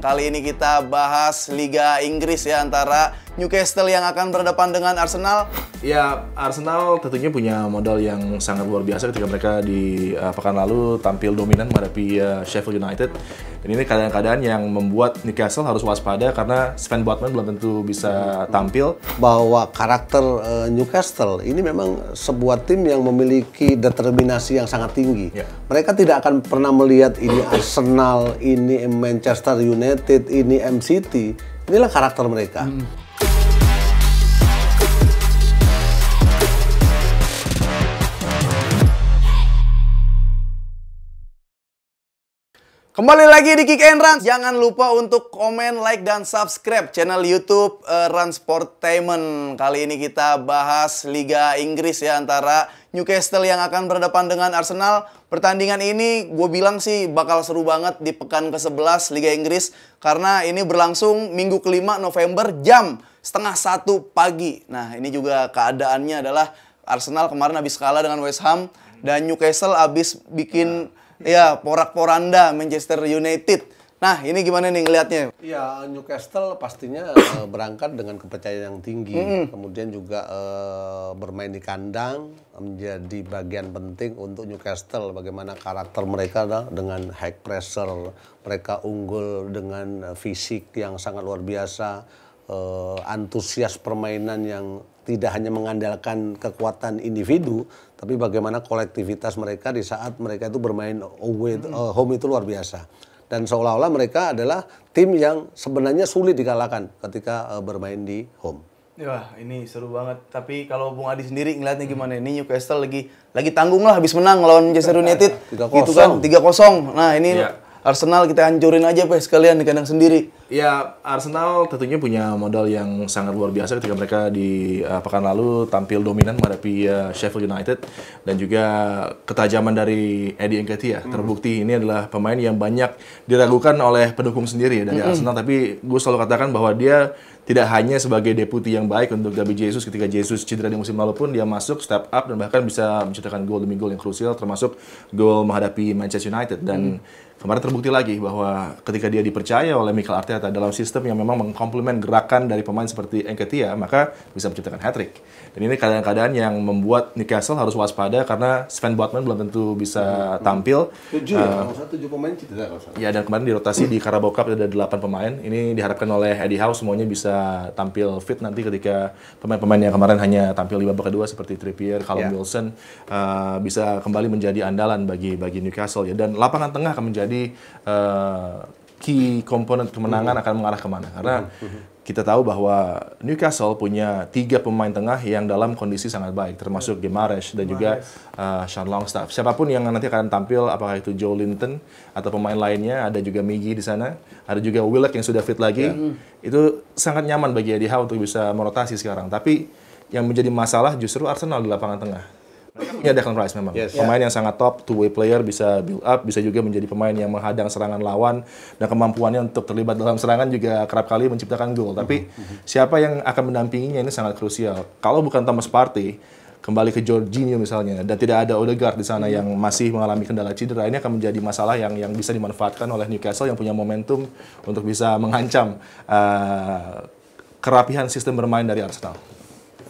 kali ini kita bahas Liga Inggris ya antara Newcastle yang akan berhadapan dengan Arsenal? Ya, Arsenal tentunya punya modal yang sangat luar biasa ketika mereka di uh, pekan lalu tampil dominan menghadapi uh, Sheffield United. Dan ini keadaan-keadaan yang membuat Newcastle harus waspada karena Sven Botman belum tentu bisa tampil. Bahwa karakter uh, Newcastle ini memang sebuah tim yang memiliki determinasi yang sangat tinggi. Yeah. Mereka tidak akan pernah melihat ini Arsenal, ini Manchester United, ini MCT. Inilah karakter mereka. Hmm. Kembali lagi di Kick and Run. Jangan lupa untuk komen, like, dan subscribe channel YouTube uh, eh, Runsportainment. Kali ini kita bahas Liga Inggris ya antara Newcastle yang akan berhadapan dengan Arsenal. Pertandingan ini gue bilang sih bakal seru banget di pekan ke-11 Liga Inggris. Karena ini berlangsung minggu kelima November jam setengah satu pagi. Nah ini juga keadaannya adalah Arsenal kemarin habis kalah dengan West Ham. Dan Newcastle habis bikin... Nah Iya porak-poranda Manchester United. Nah, ini gimana nih ngelihatnya? Ya, Newcastle pastinya eh, berangkat dengan kepercayaan yang tinggi. Mm -hmm. Kemudian juga uh, bermain di kandang menjadi bagian penting untuk Newcastle. Bagaimana karakter mereka dah, dengan high pressure, mereka unggul dengan fisik yang sangat luar biasa, uh, antusias permainan yang tidak hanya mengandalkan kekuatan individu, tapi bagaimana kolektivitas mereka di saat mereka itu bermain away hmm. uh, home itu luar biasa dan seolah-olah mereka adalah tim yang sebenarnya sulit dikalahkan ketika uh, bermain di home. Wah ini seru banget. Tapi kalau Bung Adi sendiri ngeliatnya hmm. gimana? Ini Newcastle lagi lagi tanggung lah habis menang lawan iya, Manchester United. 3-0. Gitu kan, 3-0. Nah ini ya. Arsenal kita hancurin aja pe sekalian di kandang sendiri. Ya Arsenal tentunya punya modal yang sangat luar biasa ketika mereka di uh, pekan lalu tampil dominan menghadapi uh, Sheffield United dan juga ketajaman dari Eddie Nketiah hmm. terbukti ini adalah pemain yang banyak diragukan oleh pendukung sendiri ya dari hmm. Arsenal tapi gue selalu katakan bahwa dia tidak hanya sebagai deputi yang baik untuk Gabi Jesus ketika Jesus cedera di musim lalu pun dia masuk step up dan bahkan bisa menciptakan gol demi gol yang krusial termasuk gol menghadapi Manchester United dan hmm. kemarin terbukti lagi bahwa ketika dia dipercaya oleh Mikel Arteta dalam sistem yang memang mengkomplement gerakan dari pemain seperti Enketia maka bisa menciptakan hat-trick. Dan ini keadaan-keadaan yang membuat Newcastle harus waspada karena Sven Botman belum tentu bisa tampil. Tujuh ya, uh, tujuh pemain cedera kalau Ya dan kemarin dirotasi di Carabao Cup ada delapan pemain. Ini diharapkan oleh Eddie Howe semuanya bisa tampil fit nanti ketika pemain-pemain yang kemarin hanya tampil di babak kedua seperti Trippier, Callum yeah. Wilson uh, bisa kembali menjadi andalan bagi bagi Newcastle ya. Dan lapangan tengah akan menjadi uh, key komponen kemenangan akan mengarah kemana. Karena hmm, hmm, hmm. kita tahu bahwa Newcastle punya tiga pemain tengah yang dalam kondisi sangat baik, termasuk iya. Gimares dan juga uh, Sean Longstaff. Siapapun yang nanti akan tampil, apakah itu Joe Linton atau pemain lainnya, ada juga Migi di sana, ada juga Willock yang sudah fit lagi, yeah. itu sangat nyaman bagi Eddie Howe untuk bisa merotasi sekarang. Tapi yang menjadi masalah justru Arsenal di lapangan tengah mereka punya Declan Rice memang. Yes. Pemain yeah. yang sangat top, two way player, bisa build up, bisa juga menjadi pemain yang menghadang serangan lawan dan kemampuannya untuk terlibat dalam serangan juga kerap kali menciptakan gol. Mm-hmm. Tapi mm-hmm. siapa yang akan mendampinginya ini sangat krusial. Kalau bukan Thomas Partey, kembali ke Jorginho misalnya dan tidak ada Odegaard di sana mm-hmm. yang masih mengalami kendala cedera ini akan menjadi masalah yang yang bisa dimanfaatkan oleh Newcastle yang punya momentum untuk bisa mengancam uh, kerapihan sistem bermain dari Arsenal.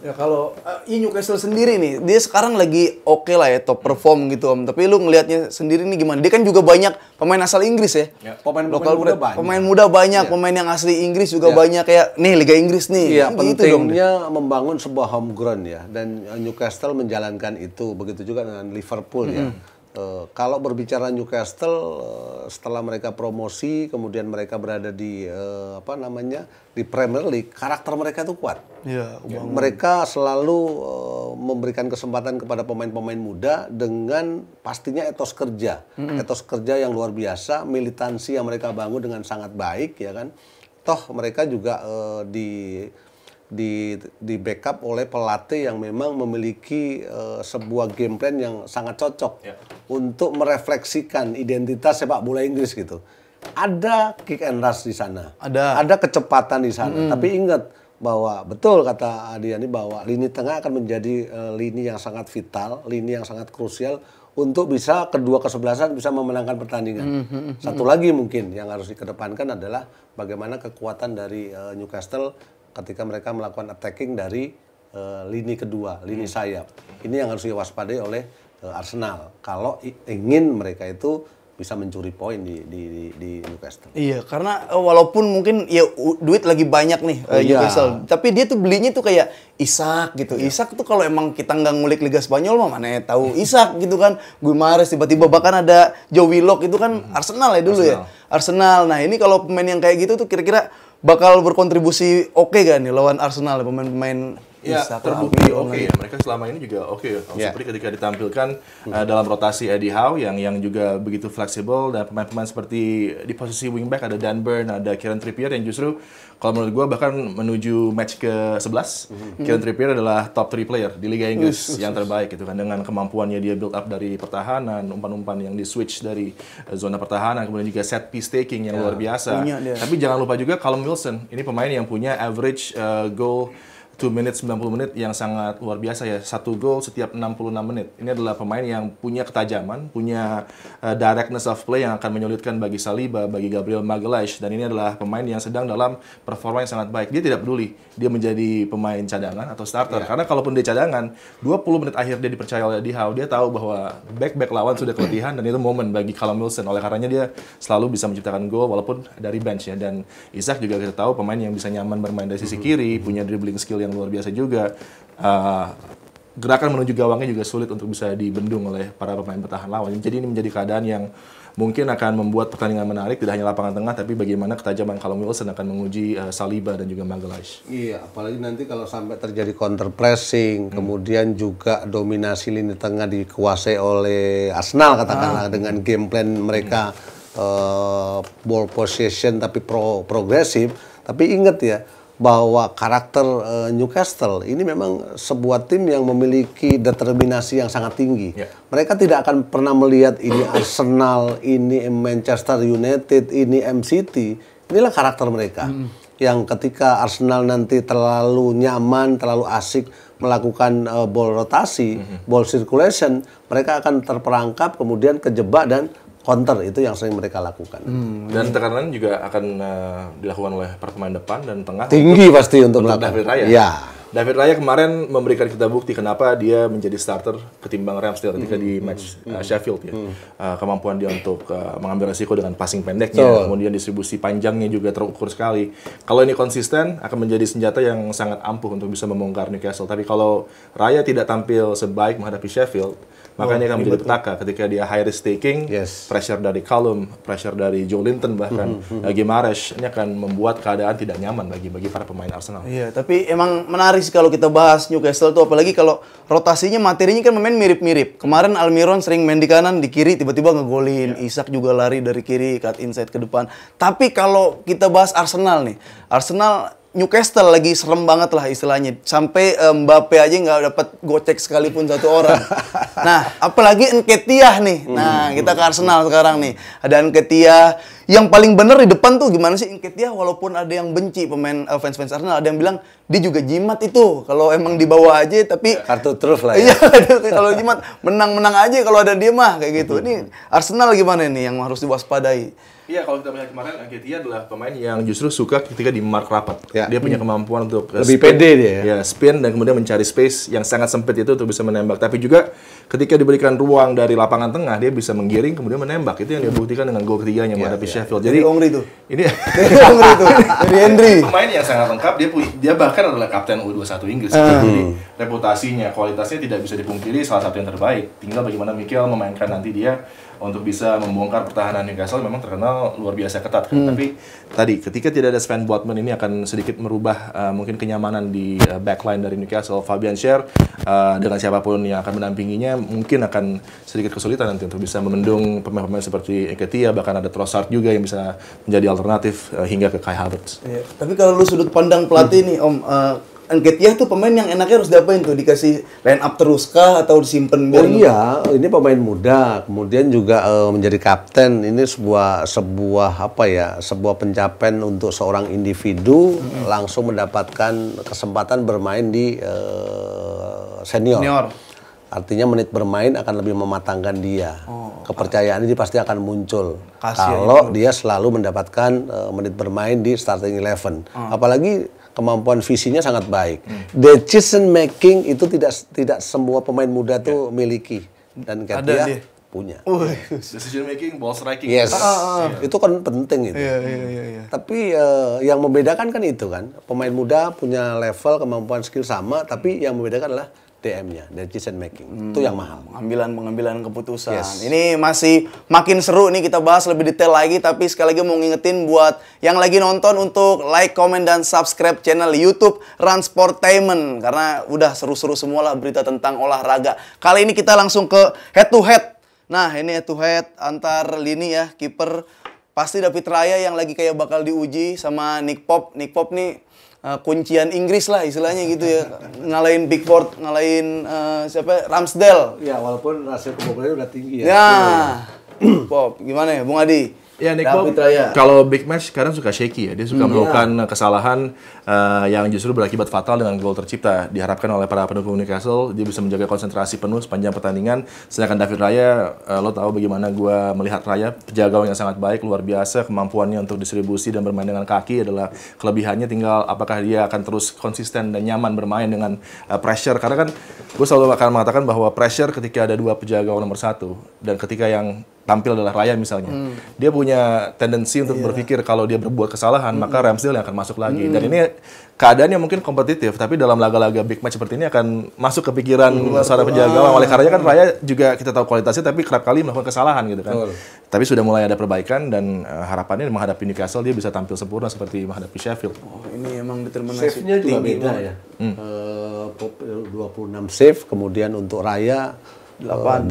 Ya kalau uh, ini Newcastle sendiri nih, dia sekarang lagi oke okay lah ya top perform gitu Om. Tapi lu ngelihatnya sendiri nih gimana? Dia kan juga banyak pemain asal Inggris ya. ya pemain lokal muda banyak. Pemain muda banyak, ya. pemain yang asli Inggris juga ya. banyak kayak nih Liga Inggris nih. Iya, pentingnya gitu dong, membangun sebuah home ground ya dan eh, Newcastle menjalankan itu. Begitu juga dengan Liverpool -hmm. ya Uh, kalau berbicara Newcastle uh, setelah mereka promosi kemudian mereka berada di uh, apa namanya di Premier League karakter mereka itu kuat. yeah, iya, ya, mereka selalu uh, memberikan kesempatan kepada pemain-pemain muda dengan pastinya etos kerja, mm-hmm. etos kerja yang luar biasa, militansi yang mereka bangun dengan sangat baik ya kan. Toh mereka juga uh, di di di backup oleh pelatih yang memang memiliki uh, sebuah game plan yang sangat cocok ya. untuk merefleksikan identitas sepak bola Inggris gitu. Ada kick and rush di sana. Ada. Ada kecepatan di sana. Hmm. Tapi ingat bahwa betul kata Adiani bahwa lini tengah akan menjadi uh, lini yang sangat vital, lini yang sangat krusial untuk bisa kedua kesebelasan bisa memenangkan pertandingan. -hmm. Satu lagi mungkin yang harus dikedepankan adalah bagaimana kekuatan dari uh, Newcastle ketika mereka melakukan attacking dari e, lini kedua, lini hmm. sayap. Ini yang harus diwaspadai oleh e, Arsenal kalau ingin mereka itu bisa mencuri poin di, di di di Newcastle. Iya, karena eh, walaupun mungkin ya duit lagi banyak nih oh, iya. Newcastle, tapi dia tuh belinya tuh kayak Isak gitu. Iya. Isak tuh kalau emang kita nggak ngulik Liga Spanyol mah mana ya tahu Isak gitu kan. Gue marah, tiba-tiba bahkan ada Joe Willock itu kan hmm. Arsenal ya dulu ya. Arsenal. ya. Arsenal. Nah, ini kalau pemain yang kayak gitu tuh kira-kira bakal berkontribusi oke okay gak nih lawan Arsenal ya, pemain-pemain ya, terbukti oke okay, ya mereka selama ini juga oke ya, okay, yeah. seperti ketika ditampilkan hmm. uh, dalam rotasi Eddie Howe yang yang juga begitu fleksibel dan pemain-pemain seperti di posisi wingback ada Dan Burn ada Kieran Trippier yang justru kalau menurut gue bahkan menuju match ke 11 hmm. Kieran Trippier adalah top 3 player di Liga Inggris mhm. yang terbaik gitu kan dengan kemampuannya dia build up dari pertahanan umpan-umpan yang di switch dari eh, zona pertahanan kemudian juga set piece taking yang yeah. luar biasa tapi jangan lupa juga Callum Wilson ini pemain yang punya average uh, goal two minutes 90 menit yang sangat luar biasa ya. Satu gol setiap 66 menit. Ini adalah pemain yang punya ketajaman, punya uh, directness of play yang akan menyulitkan bagi Saliba, bagi Gabriel Magalhaes dan ini adalah pemain yang sedang dalam performa yang sangat baik. Dia tidak peduli dia menjadi pemain cadangan atau starter. Yeah. Karena kalaupun dia cadangan, 20 menit akhir dia dipercaya oleh Dihau, dia tahu bahwa back-back lawan sudah kelebihan dan itu momen bagi Callum Wilson. Oleh karenanya dia selalu bisa menciptakan gol walaupun dari bench ya dan Isaac juga kita tahu pemain yang bisa nyaman bermain dari sisi mm-hmm. kiri, punya dribbling skill yang luar biasa juga. Uh, gerakan menuju gawangnya juga sulit untuk bisa dibendung oleh para pemain bertahan lawan. Jadi ini menjadi keadaan yang mungkin akan membuat pertandingan menarik tidak hanya lapangan tengah tapi bagaimana ketajaman kalau Wilson akan menguji uh, Saliba dan juga Magalhaes. Iya, apalagi nanti kalau sampai terjadi counter pressing, hmm. kemudian juga dominasi lini tengah dikuasai oleh Arsenal katakanlah ah. dengan game plan mereka hmm. uh, ball possession tapi pro progresif, tapi ingat ya bahwa karakter uh, Newcastle ini memang sebuah tim yang memiliki determinasi yang sangat tinggi. Yeah. Mereka tidak akan pernah melihat ini Arsenal, ini Manchester United, ini MCT. Inilah karakter mereka. Mm. Yang ketika Arsenal nanti terlalu nyaman, terlalu asik melakukan uh, ball rotasi, mm -hmm. ball circulation, mereka akan terperangkap kemudian kejebak dan counter itu yang sering mereka lakukan. Hmm. Dan tekanan juga akan uh, dilakukan oleh pertemuan depan dan tengah. Tinggi untuk, pasti untuk, untuk David Raya. Ya. David Raya kemarin memberikan kita bukti kenapa dia menjadi starter ketimbang Ramsdale ketika di hmm. match uh, Sheffield ya. Hmm. Uh, kemampuan dia untuk uh, mengambil resiko dengan passing pendeknya, so. kemudian distribusi panjangnya juga terukur sekali. Kalau ini konsisten akan menjadi senjata yang sangat ampuh untuk bisa membongkar Newcastle. Tapi kalau Raya tidak tampil sebaik menghadapi Sheffield, Makanya oh, akan menjadi petaka ketika dia high risk taking, yes. pressure dari Callum, pressure dari Joe Linton bahkan mm -hmm. hmm, hmm. Mares ini akan membuat keadaan tidak nyaman bagi bagi para pemain Arsenal. Iya, tapi emang menarik sih kalau kita bahas Newcastle tuh apalagi kalau rotasinya materinya kan main mirip-mirip. Kemarin Almiron sering main di kanan, di kiri tiba-tiba ngegolin, yeah. Isak juga lari dari kiri cut inside ke depan. Tapi kalau kita bahas Arsenal nih, Arsenal Newcastle lagi serem banget lah istilahnya. Sampai eh, Mbappe aja nggak dapat gocek sekalipun satu orang. nah, apalagi Nketiah nih. Hmm. Nah, kita ke Arsenal sekarang nih. Ada Nketiah. Yang paling bener di depan tuh gimana sih Nketiah walaupun ada yang benci pemain uh, fans-fans Arsenal, ada yang bilang dia juga jimat itu. Kalau emang dibawa aja tapi kartu truf lah ya. Iya, kalau jimat menang-menang aja kalau ada dia mah kayak gitu. Ini hmm. Arsenal gimana nih yang harus diwaspadai? Iya kalau kita melihat kemarin Ageti adalah pemain yang justru suka ketika di mark rapat. Ya. Dia punya kemampuan untuk lebih spin, pede dia. Ya iya, spin dan kemudian mencari space yang sangat sempit itu untuk bisa menembak. Tapi juga ketika diberikan ruang dari lapangan tengah dia bisa menggiring kemudian menembak. Itu yang dia buktikan dengan gol ketiganya yang menghadapi ya. Sheffield. Jadi Ongri itu. Ini Ongri itu. Jadi Henry. Pemain yang sangat lengkap dia dia bahkan adalah kapten U21 Inggris. Ah. Hmm. Jadi reputasinya, kualitasnya tidak bisa dipungkiri salah satu yang terbaik. Tinggal bagaimana Mikel memainkan nanti dia untuk bisa membongkar pertahanan Newcastle memang terkenal luar biasa ketat kan. Hmm. Tapi tadi ketika tidak ada Sven Botman ini akan sedikit merubah uh, mungkin kenyamanan di uh, backline dari Newcastle. Fabian Scher uh, dengan siapapun yang akan mendampinginya mungkin akan sedikit kesulitan nanti untuk bisa memendung pemain-pemain seperti Eketia bahkan ada Trossard juga yang bisa menjadi alternatif uh, hingga ke Kai Havertz. Ya, Tapi kalau lu sudut pandang pelatih hmm. nih Om uh, Enketiah tuh pemain yang enaknya harus diapain tuh? Dikasih line up terus kah atau disimpan biar Oh iya, ini pemain muda, kemudian juga uh, menjadi kapten. Ini sebuah sebuah apa ya? Sebuah pencapaian untuk seorang individu hmm. langsung mendapatkan kesempatan bermain di uh, senior. Senior. Artinya menit bermain akan lebih mematangkan dia. Oh, Kepercayaan ini pasti akan muncul ya kalau ya, dia selalu mendapatkan uh, menit bermain di starting eleven. Hmm. Apalagi kemampuan visinya sangat baik. Hmm. Decision making itu tidak tidak semua pemain muda tuh tuh ya. miliki dan Gatia Ada punya. Oh, decision making, ball striking. Yes. Ah, ah, ah. Iya. Itu kan penting itu. Yeah, yeah, yeah, yeah. Tapi uh, yang membedakan kan itu kan pemain muda punya level kemampuan skill sama, tapi yang membedakan adalah TM-nya decision making. Hmm. Itu yang mahal. Pengambilan pengambilan keputusan. Yes. Ini masih makin seru nih kita bahas lebih detail lagi tapi sekali lagi mau ngingetin buat yang lagi nonton untuk like, comment dan subscribe channel YouTube Transportainment karena udah seru-seru semua lah berita tentang olahraga. Kali ini kita langsung ke head to head. Nah, ini head to head antar lini ya kiper pasti David Raya yang lagi kayak bakal diuji sama Nick Pop. Nick Pop nih uh, kuncian Inggris lah istilahnya gitu ya ngalahin Pickford ngalahin uh, siapa Ramsdale ya walaupun rasio kebobolannya udah tinggi ya, ya. Iya. Pop gimana ya Bung Adi Ya Nick Bob, kalau big match sekarang suka shaky ya, dia suka hmm, melakukan kesalahan uh, yang justru berakibat fatal dengan gol tercipta. Diharapkan oleh para pendukung Newcastle, dia bisa menjaga konsentrasi penuh sepanjang pertandingan. Sedangkan David Raya, uh, lo tahu bagaimana gue melihat Raya, penjaga yang sangat baik, luar biasa, kemampuannya untuk distribusi dan bermain dengan kaki adalah kelebihannya. Tinggal apakah dia akan terus konsisten dan nyaman bermain dengan uh, pressure. Karena kan gue selalu akan mengatakan bahwa pressure ketika ada dua penjaga nomor satu dan ketika yang tampil adalah Raya misalnya. Hmm. Dia punya tendensi untuk yeah. berpikir kalau dia berbuat kesalahan, hmm. maka Ramsdale yang akan masuk lagi. Hmm. Dan ini keadaannya mungkin kompetitif, tapi dalam laga-laga big match seperti ini akan masuk ke pikiran hmm. seorang penjaga gawang. Oleh karena kan ah. Raya juga kita tahu kualitasnya, tapi kerap kali melakukan kesalahan gitu kan. Hmm. Tapi sudah mulai ada perbaikan dan uh, harapannya menghadapi Newcastle dia bisa tampil sempurna seperti menghadapi Sheffield. Oh, ini emang determinasi safe nya juga beda ya. Hmm. Eh, eh, uh, 26 save, kemudian untuk Raya 8. 8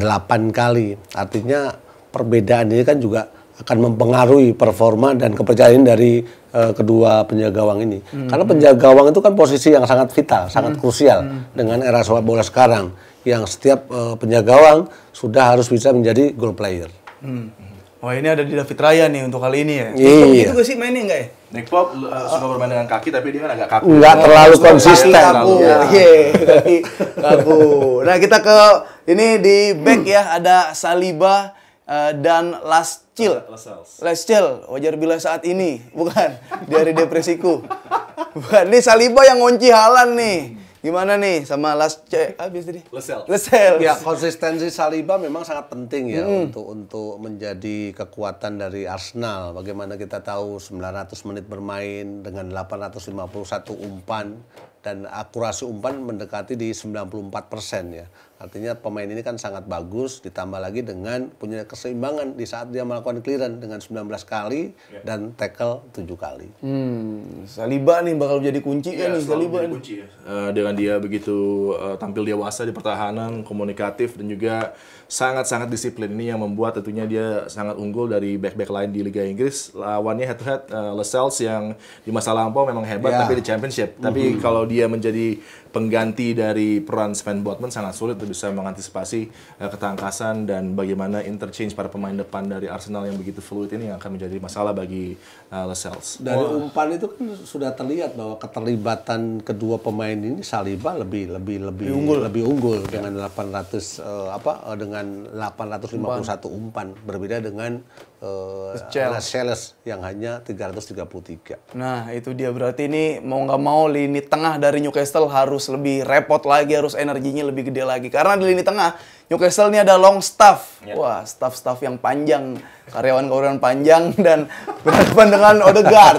kali. Artinya perbedaan ini kan juga akan mempengaruhi performa dan kepercayaan dari uh, kedua penjaga gawang ini. Hmm. Karena penjaga gawang itu kan posisi yang sangat vital, hmm. sangat krusial hmm. dengan era sepak bola sekarang yang setiap uh, penjaga gawang sudah harus bisa menjadi goal player. Hmm. Wah ini ada di David Raya nih untuk kali ini ya. Iya. Itu gue sih mainnya enggak ya? Nick Pop uh, eh, suka bermain dengan kaki tapi dia kan agak kaku. Enggak terlalu konsisten. Kaku, iya, iya kaku. Nah kita ke ini di back ya ada Saliba Uh, dan last chill. Last chill. wajar bila saat ini. Bukan, dari depresiku. Bukan, nih Saliba yang ngunci halan nih. Gimana nih sama last C habis tadi? Lesel. Lesel. Ya, konsistensi Saliba memang sangat penting ya hmm. untuk untuk menjadi kekuatan dari Arsenal. Bagaimana kita tahu 900 menit bermain dengan 851 umpan dan akurasi umpan mendekati di 94% ya Artinya pemain ini kan sangat bagus ditambah lagi dengan punya keseimbangan di saat dia melakukan clearance dengan 19 kali yeah. dan tackle 7 kali. Hmm, Saliba nih bakal jadi kunci yeah, kan ya, nih Saliba. Kunci ya. Uh, dengan dia begitu uh, tampil dewasa di pertahanan, komunikatif dan juga sangat-sangat disiplin ini yang membuat tentunya dia sangat unggul dari back-back lain di Liga Inggris. Lawannya head to head uh, Lascelles yang di masa lampau memang hebat yeah. tapi di Championship. Mm -hmm. Tapi mm-hmm. kalau dia menjadi pengganti dari peran Sven Botman sangat sulit untuk bisa mengantisipasi uh, ketangkasan dan bagaimana interchange para pemain depan dari Arsenal yang begitu fluid ini yang akan menjadi masalah bagi uh, eh, Lascelles. Dari oh. umpan itu kan sudah terlihat bahwa keterlibatan kedua pemain ini Saliba lebih lebih lebih, unggul lebih unggul ya. dengan 800 uh, eh, apa dengan 851 umpan berbeda dengan uh, Sales yang hanya 333. Nah, itu dia berarti ini mau nggak mau lini tengah dari Newcastle harus lebih repot lagi, harus energinya lebih gede lagi. Karena di lini tengah Newcastle ini ada long staff. Yeah. Wah, staff-staff yang panjang, karyawan-karyawan panjang dan berhadapan dengan Odegaard.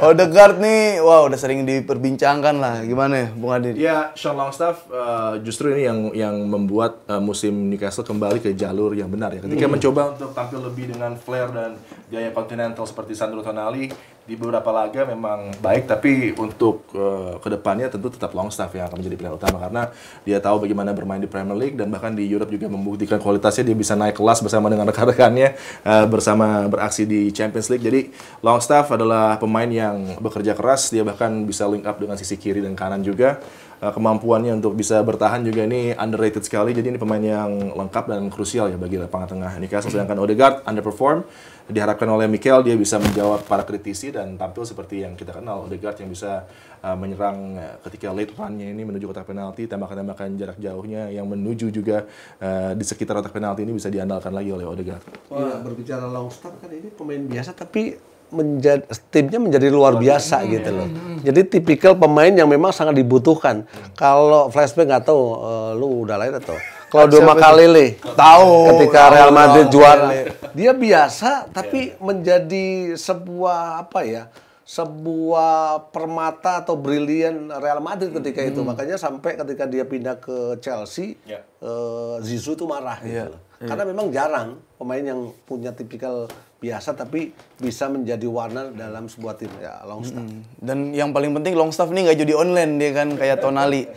Odegaard nih, wah wow, udah sering diperbincangkan lah. Gimana ya, Bung Adit? Ya, yeah, Sean Longstaff uh, justru ini yang yang membuat uh, musim Newcastle kembali ke jalur yang benar ya. Ketika mm. mencoba untuk tampil lebih dengan flair dan gaya kontinental seperti Sandro Tonali, di beberapa laga memang baik tapi untuk uh, eh, kedepannya tentu tetap Longstaff yang akan menjadi pilihan utama karena dia tahu bagaimana bermain di Premier League dan bahkan di Europe juga membuktikan kualitasnya dia bisa naik kelas bersama dengan rekan-rekannya uh, bersama beraksi di Champions League jadi Longstaff adalah pemain yang bekerja keras dia bahkan bisa link up dengan sisi kiri dan kanan juga eh, kemampuannya untuk bisa bertahan juga ini underrated sekali jadi ini pemain yang lengkap dan krusial ya bagi lapangan tengah ini kasus sedangkan Odegaard underperform diharapkan oleh Mikel dia bisa menjawab para kritisi dan tampil seperti yang kita kenal Odegaard yang bisa uh, menyerang uh, ketika late runnya ini menuju kotak penalti tembakan-tembakan jarak jauhnya yang menuju juga uh, di sekitar kotak penalti ini bisa diandalkan lagi oleh Odegaard. Wah, ya, berbicara Longstaff kan ini pemain biasa tapi menjadi timnya menjadi luar biasa ini, gitu loh. Hmm, hmm, hmm. Jadi tipikal pemain yang memang sangat dibutuhkan. Hmm. Kalau flashback atau tahu uh, lu udah lain atau Claudio makalili Tahu. Ketika Real Madrid juara. Iya. Dia biasa tapi yeah. menjadi sebuah apa ya? sebuah permata atau brilian Real Madrid ketika hmm. itu makanya sampai ketika dia pindah ke Chelsea yeah. Iya. uh, Zizou tuh marah yeah. gitu. Yeah. Iya. Karena memang jarang pemain yang punya tipikal biasa tapi bisa menjadi warna dalam sebuah tim ya long staff. Mm -hmm. Dan yang paling penting long staff ini nggak jadi online dia kan kayak Tonali.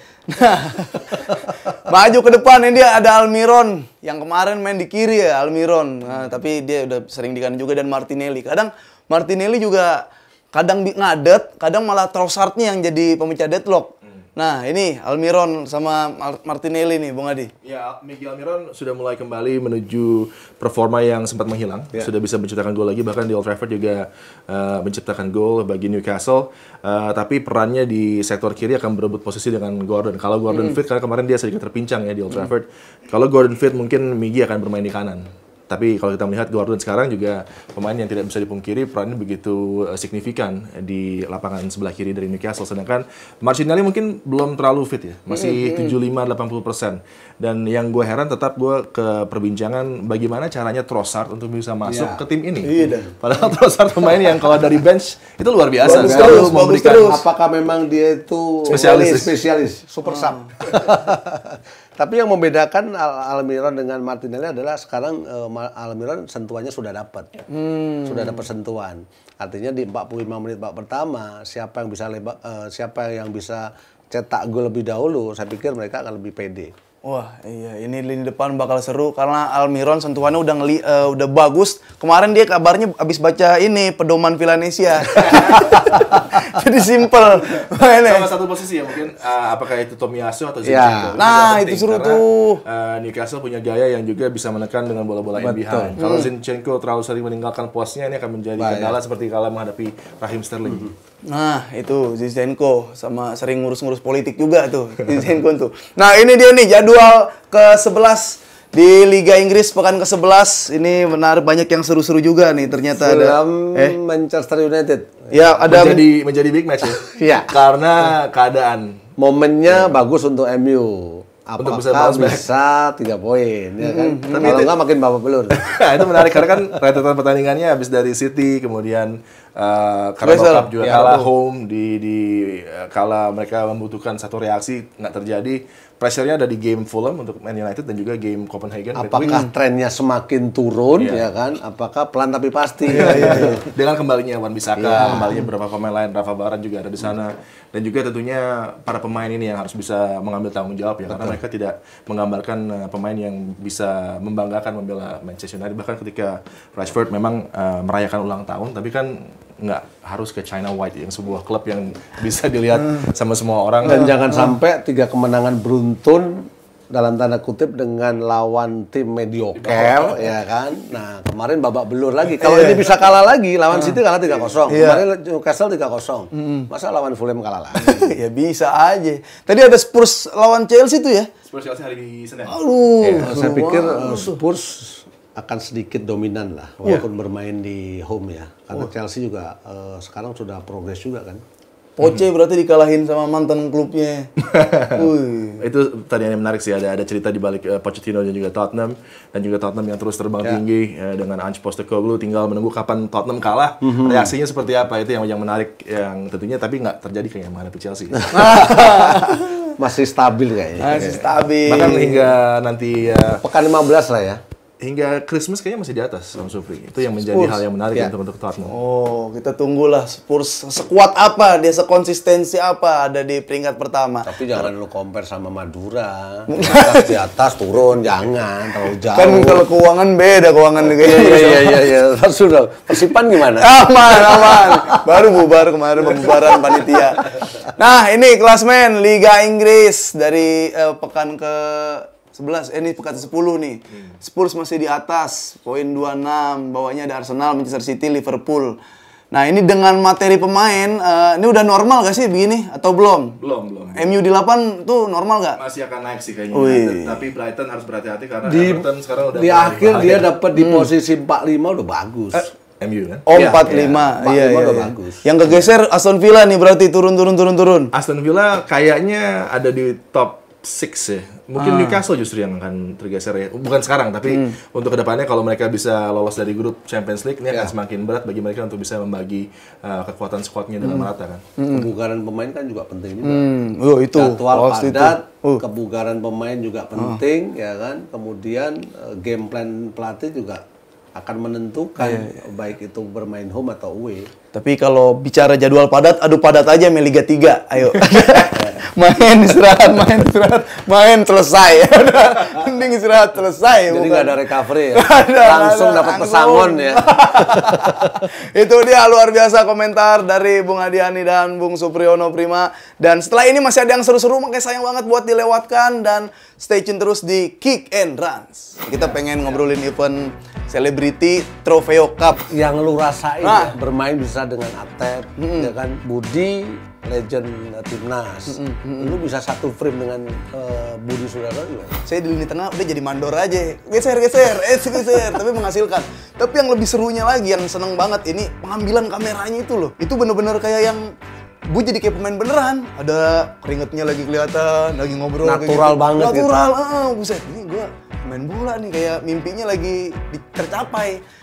maju ke depan ini dia ada Almiron yang kemarin main di kiri ya Almiron. Nah, tapi dia udah sering di juga dan Martinelli. Kadang Martinelli juga kadang ngadet, kadang malah Trossardnya yang jadi pemecah deadlock. Nah, ini Almiron sama Martinelli nih, Bung Adi. Ya, Miguel Almiron sudah mulai kembali menuju performa yang sempat menghilang. Yeah. Sudah bisa menciptakan gol lagi, bahkan di Old Trafford juga uh, menciptakan gol bagi Newcastle. Uh, tapi perannya di sektor kiri akan berebut posisi dengan Gordon. Kalau Gordon mm. fit, karena kemarin dia sedikit terpincang ya di Old Trafford. Kalau Gordon fit, mungkin Migi akan bermain di kanan tapi kalau kita melihat Gordon sekarang juga pemain yang tidak bisa dipungkiri perannya begitu eh, signifikan di lapangan sebelah kiri dari Newcastle sedangkan Martinelli mungkin belum terlalu fit ya masih mm -hmm. 75-80% dan yang gue heran tetap gue ke perbincangan bagaimana caranya Trossard untuk bisa masuk yeah. ke tim ini yeah. Iya padahal Trossard pemain yang kalau dari bench itu luar biasa bagus terus, memberikan terus. apakah memang dia itu spesialis spesialis super sub Tapi yang membedakan Al Almiron dengan Martinelli adalah sekarang uh, Almiron sentuhannya sudah dapat. Hmm. Sudah dapat sentuhan. Artinya di 45 menit babak pertama siapa yang bisa lebak, uh, eh, siapa yang bisa cetak gol lebih dahulu, saya pikir mereka akan lebih pede. Wah iya ini lini depan bakal seru karena Almiron sentuhannya udah ngeli, uh, udah bagus. Kemarin dia kabarnya abis baca ini pedoman Villanesia. Jadi simple. Sama satu posisi ya mungkin uh, apakah itu Tomiyasu atau Zinchenko. Ya. nah itu seru karena, tuh. Uh, Newcastle punya gaya yang juga bisa menekan dengan bola-bola yang behind. Kalau hmm. Zinchenko terlalu sering meninggalkan posnya ini akan menjadi kendala seperti kalau menghadapi Rahim Sterling. Hmm. Nah, itu Zizenko sama sering ngurus-ngurus politik juga tuh Zizenko tuh. Nah, ini dia nih jadwal ke-11 di Liga Inggris pekan ke-11. Ini benar banyak yang seru-seru juga nih ternyata Selam ada eh Manchester United. Ya, ada menjadi menjadi big match ya. ya. Karena keadaan momennya ya. bagus untuk MU. Apakah untuk bisa bisa tiga poin ya kan? Mm -hmm. Kalau enggak makin babak belur. itu menarik karena kan rentetan pertandingannya habis dari City kemudian Eh, karena karena Cup juga ya, kalah home di di eh, kala mereka membutuhkan satu reaksi nggak terjadi pressure ada di game Fulham untuk Man United dan juga game Copenhagen. Apakah hmm. trennya semakin turun yeah. ya kan? Apakah pelan tapi pasti? yeah, yeah, yeah. Dengan kembalinya Wan Bisaka, yeah. kembalinya beberapa pemain lain, Rafa Baran juga ada di hmm. sana. Dan juga tentunya para pemain ini yang harus bisa mengambil tanggung jawab ya Betul. karena mereka tidak menggambarkan eh, pemain yang bisa membanggakan membela Manchester United bahkan ketika Rashford memang uh, merayakan ulang tahun tapi kan nggak harus ke China White yang sebuah klub yang bisa dilihat hmm. sama semua orang dan hmm. jangan sampai tiga kemenangan beruntun dalam tanda kutip dengan lawan tim mediocre ya kan. Nah, kemarin babak belur lagi. Kalau yeah. ini bisa kalah lagi lawan hmm. City kalah 3-0. Yeah. Kemarin Newcastle 3-0. Masa lawan Fulham kalah lagi? ya bisa aja. Tadi ada Spurs lawan Chelsea tuh ya? Spurs Chelsea hari Senin. Aduh, yeah. saya pikir Spurs akan sedikit dominan lah iya. walaupun yeah. bermain di home ya karena oh. Chelsea juga uh, sekarang sudah progres juga kan Poce hmm. berarti dikalahin sama mantan klubnya. itu tadi yang menarik sih ada ada cerita di balik uh, eh, Pochettino dan juga Tottenham dan juga Tottenham yang terus terbang yeah. tinggi uh, dengan Ange Postecoglou tinggal menunggu kapan Tottenham kalah. Mm-hmm. Reaksinya seperti apa itu yang yang menarik yang tentunya tapi nggak terjadi kayak mana menghadapi Chelsea. Masih stabil kayaknya. Masih stabil. Bahkan hingga nanti uh, pekan 15 lah ya hingga Christmas kayaknya masih di atas bang Supri. Itu yang menjadi Spurs. hal yang menarik ya. untuk untuk Tottenham. Oh, kita tunggulah Spurs sekuat apa, dia sekonsistensi apa ada di peringkat pertama. Tapi jangan lu compare sama Madura. di atas, di atas turun jangan terlalu jauh. Kan kalau keuangan beda keuangan negara. Iya iya iya iya. iya. sudah Persipan gimana? Aman aman. Baru bubar kemarin pembubaran panitia. Nah, ini klasmen Liga Inggris dari uh, pekan ke 11, eh ini pekat 10 nih. Hmm. Spurs masih di atas, poin 26, bawahnya ada Arsenal, Manchester City, Liverpool. Nah, ini dengan materi pemain, uh, ini udah normal gak sih begini atau belum? Belum, belum. MU di 8 tuh normal gak? Masih akan naik sih kayaknya. Ui. Tapi Brighton harus berhati-hati karena di, Everton sekarang udah Di akhir dia dapat di hmm. 45 udah bagus. Eh. MU kan? Oh, ya, 45. Ya, iya, iya, iya, iya. bagus. Yang kegeser Aston Villa nih berarti turun turun turun turun. Aston Villa kayaknya ada di top six ya. Mungkin ah. Newcastle justru yang akan tergeser ya. Bukan sekarang, tapi hmm. untuk kedepannya kalau mereka bisa lolos dari grup Champions League, ini yeah. akan ya. semakin berat bagi mereka untuk bisa membagi uh, kekuatan squadnya dengan hmm. merata kan. Hmm. Kebugaran pemain kan juga penting juga. Hmm. Oh, itu. Jadwal oh, padat, itu. Uh. Oh. kebugaran pemain juga ah. penting, ya kan. Kemudian uh, game plan pelatih juga akan menentukan yeah, yeah. Ya. baik itu bermain home atau away. Tapi kalau bicara jadwal padat, aduh padat aja main Liga 3. Ayo. main istirahat main istirahat main selesai mending istirahat selesai jadi nggak ada recovery ya langsung dapat pesangon ya itu dia luar biasa komentar dari Bung Adiani dan Bung Supriyono Prima dan setelah ini masih ada yang seru-seru makanya sayang banget buat dilewatkan dan stay tune terus di Kick and Runs kita pengen ngobrolin event selebriti Trofeo Cup yang lu rasain nah. ya, bermain bisa dengan Atep hmm. ya kan Budi legend uh, timnas. Mm -hmm. Lu bisa satu frame dengan uh, Budi Sudarso juga. Saya di lini tengah udah jadi mandor aja. Geser geser, eh geser, tapi menghasilkan. Tapi yang lebih serunya lagi yang seneng banget ini pengambilan kameranya itu loh. Itu bener-bener kayak yang gue jadi kayak pemain beneran. Ada keringetnya lagi kelihatan, lagi ngobrol. Natural gitu. banget Natural, gitu. Natural, ah, buset. Ini gue main bola nih kayak mimpinya lagi tercapai